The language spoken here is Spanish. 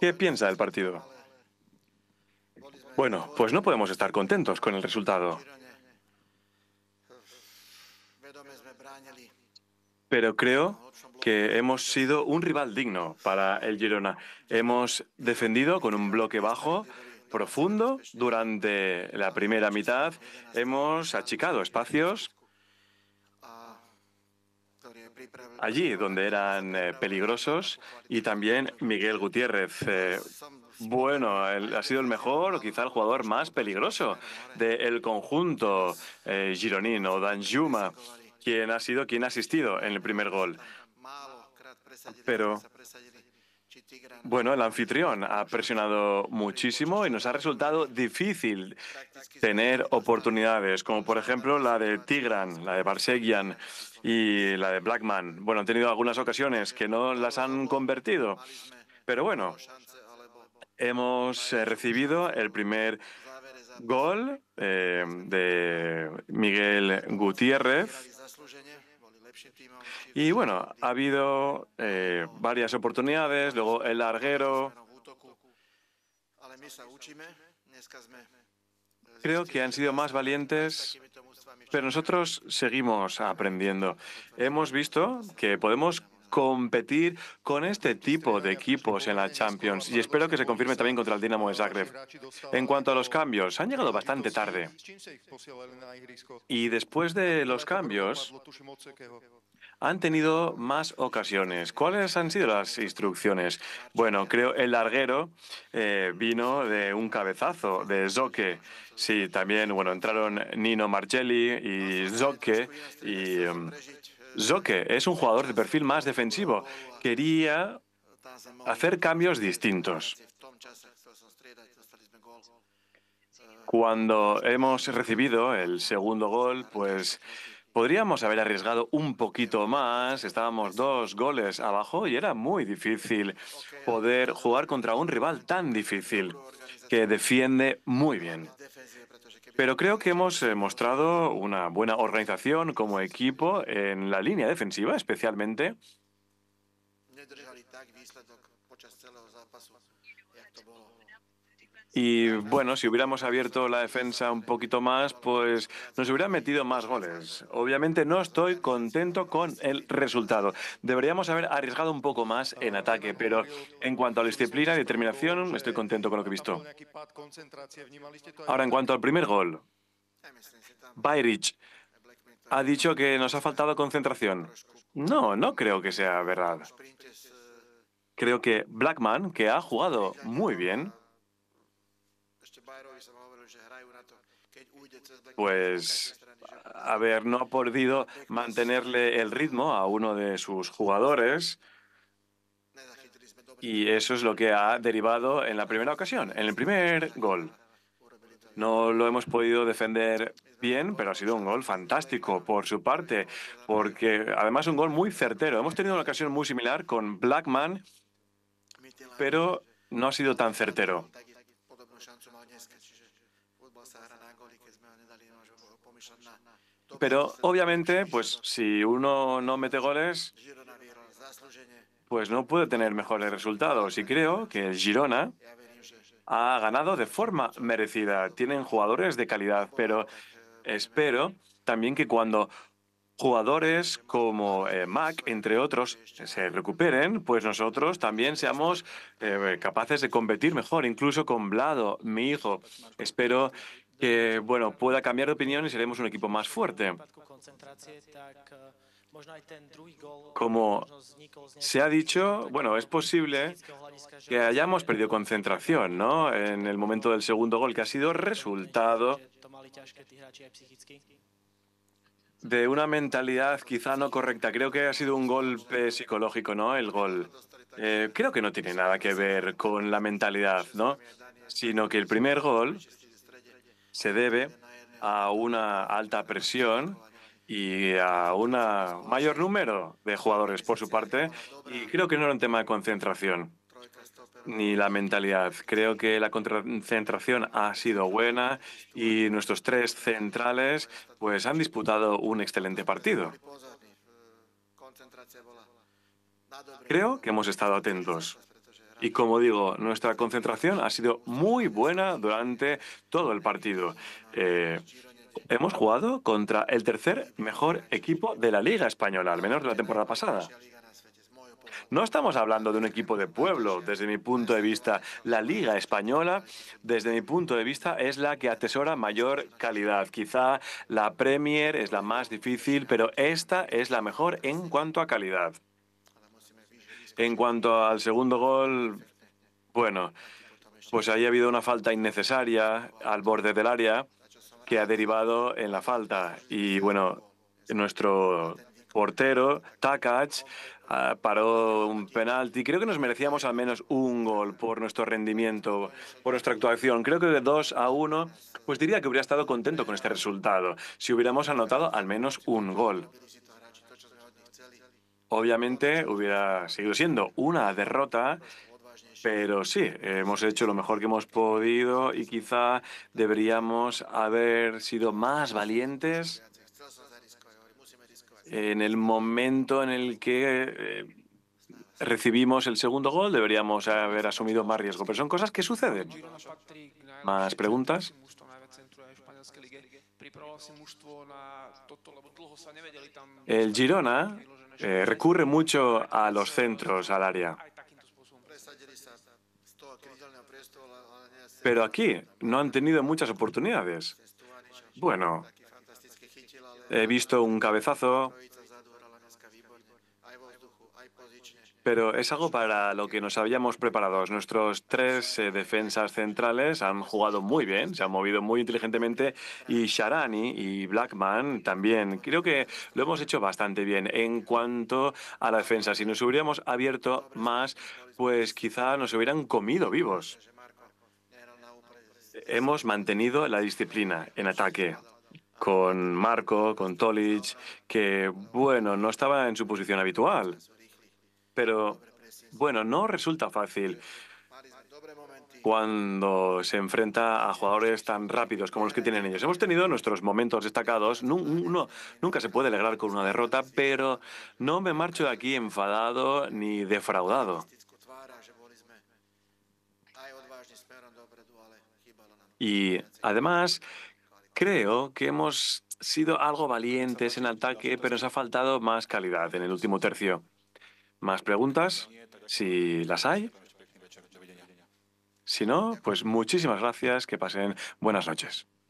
¿Qué piensa el partido? Bueno, pues no podemos estar contentos con el resultado. Pero creo que hemos sido un rival digno para el Girona. Hemos defendido con un bloque bajo, profundo, durante la primera mitad. Hemos achicado espacios allí donde eran eh, peligrosos y también Miguel Gutiérrez. Eh, bueno, ha sido el mejor o quizá el jugador más peligroso del conjunto eh, Dan Danjuma, quien ha sido quien ha asistido en el primer gol. Pero bueno, el anfitrión ha presionado muchísimo y nos ha resultado difícil tener oportunidades, como por ejemplo la de Tigran, la de Barsegian y la de Blackman. Bueno, han tenido algunas ocasiones que no las han convertido, pero bueno, hemos eh, recibido el primer gol eh, de Miguel Gutiérrez y bueno, ha habido eh, varias oportunidades, luego el larguero. Creo que han sido más valientes, pero nosotros seguimos aprendiendo. Hemos visto que podemos competir con este tipo de equipos en la Champions y espero que se confirme también contra el Dinamo de Zagreb. En cuanto a los cambios, han llegado bastante tarde. Y después de los cambios, han tenido más ocasiones. ¿Cuáles han sido las instrucciones? Bueno, creo el larguero eh, vino de un cabezazo de Zoque. Sí, también, bueno, entraron Nino Marcelli y Zocke. y... Um, Zoque es un jugador de perfil más defensivo. Quería hacer cambios distintos. Cuando hemos recibido el segundo gol, pues podríamos haber arriesgado un poquito más, estábamos dos goles abajo y era muy difícil poder jugar contra un rival tan difícil que defiende muy bien. Pero creo que hemos eh, mostrado una buena organización como equipo en la línea defensiva, especialmente. Y bueno, si hubiéramos abierto la defensa un poquito más, pues nos hubieran metido más goles. Obviamente no estoy contento con el resultado. Deberíamos haber arriesgado un poco más en ataque, pero en cuanto a la disciplina y determinación, estoy contento con lo que he visto. Ahora, en cuanto al primer gol, Bayrich ha dicho que nos ha faltado concentración. No, no creo que sea verdad. Creo que Blackman, que ha jugado muy bien, pues haber no ha podido mantenerle el ritmo a uno de sus jugadores. Y eso es lo que ha derivado en la primera ocasión, en el primer gol. No lo hemos podido defender bien, pero ha sido un gol fantástico por su parte, porque además un gol muy certero. Hemos tenido una ocasión muy similar con Blackman, pero no ha sido tan certero. Pero obviamente, pues si uno no mete goles, pues no puede tener mejores resultados. Y creo que Girona ha ganado de forma merecida. Tienen jugadores de calidad, pero espero también que cuando jugadores como eh, Mac, entre otros, se recuperen, pues nosotros también seamos eh, capaces de competir mejor, incluso con Blado, mi hijo. Espero que bueno, pueda cambiar de opinión y seremos un equipo más fuerte. Como se ha dicho, bueno, es posible que hayamos perdido concentración, ¿no? En el momento del segundo gol, que ha sido resultado de una mentalidad quizá no correcta. Creo que ha sido un golpe psicológico, ¿no? El gol. Eh, creo que no tiene nada que ver con la mentalidad, ¿no? Sino que el primer gol se debe a una alta presión y a un mayor número de jugadores por su parte, y creo que no era un tema de concentración ni la mentalidad. Creo que la concentración ha sido buena y nuestros tres centrales pues, han disputado un excelente partido. Creo que hemos estado atentos. Y como digo, nuestra concentración ha sido muy buena durante todo el partido. Eh, hemos jugado contra el tercer mejor equipo de la Liga Española, al menos de la temporada pasada. No estamos hablando de un equipo de pueblo, desde mi punto de vista. La Liga Española, desde mi punto de vista, es la que atesora mayor calidad. Quizá la Premier es la más difícil, pero esta es la mejor en cuanto a calidad. En cuanto al segundo gol, bueno, pues ahí ha habido una falta innecesaria al borde del área que ha derivado en la falta. Y bueno, nuestro portero, Takac, Ah, paró un penalti. Creo que nos merecíamos al menos un gol por nuestro rendimiento, por nuestra actuación. Creo que de 2 a 1, pues diría que hubiera estado contento con este resultado, si hubiéramos anotado al menos un gol. Obviamente hubiera seguido siendo una derrota pero sí, hemos hecho lo mejor que hemos podido y quizá deberíamos haber sido más valientes en el momento en el que eh, recibimos el segundo gol, deberíamos haber asumido más riesgo. Pero son cosas que suceden. ¿Más preguntas? El Girona eh, recurre mucho a los centros al área. Pero aquí no han tenido muchas oportunidades. Bueno, He visto un cabezazo, pero es algo para lo que nos habíamos preparado. Nuestros tres eh, defensas centrales han jugado muy bien, se han movido muy inteligentemente y Sharani y Blackman también. Creo que lo hemos hecho bastante bien en cuanto a la defensa. Si nos hubiéramos abierto más, pues quizá nos hubieran comido vivos. Hemos mantenido la disciplina en ataque con Marco, con Tolic, que, bueno, no estaba en su posición habitual. Pero, bueno, no resulta fácil cuando se enfrenta a jugadores tan rápidos como los que tienen ellos. Hemos tenido nuestros momentos destacados. nunca se puede alegrar con una derrota, pero no me marcho de aquí enfadado ni defraudado. Y además Creo que hemos sido algo valientes en ataque, pero nos ha faltado más calidad en el último tercio. ¿Más preguntas? Si las hay. Si no, pues muchísimas gracias. Que pasen buenas noches.